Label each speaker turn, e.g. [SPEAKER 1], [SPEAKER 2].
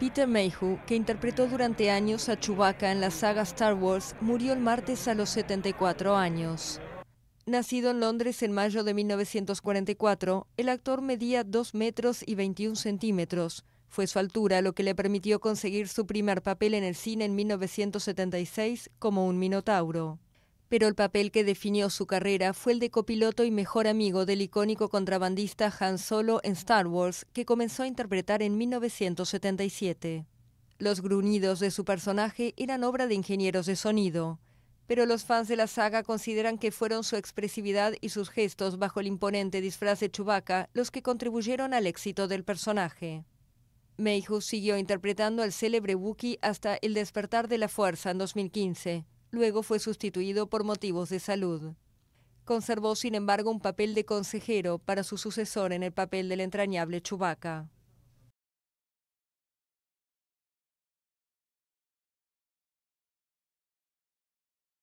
[SPEAKER 1] Peter Mayhew, que interpretó durante años a Chewbacca en la saga Star Wars, murió el martes a los 74 años. Nacido en Londres en mayo de 1944, el actor medía 2 metros y 21 centímetros. Fue su altura lo que le permitió conseguir su primer papel en el cine en 1976 como un minotauro pero el papel que definió su carrera fue el de copiloto y mejor amigo del icónico contrabandista Han Solo en Star Wars, que comenzó a interpretar en 1977. Los gruñidos de su personaje eran obra de ingenieros de sonido, pero los fans de la saga consideran que fueron su expresividad y sus gestos bajo el imponente disfraz de Chewbacca los que contribuyeron al éxito del personaje. Mayhew siguió interpretando al célebre Wookiee hasta el despertar de la fuerza en 2015, Luego fue sustituido por motivos de salud. Conservó, sin embargo, un papel de consejero para su sucesor en el papel del entrañable Chubaca.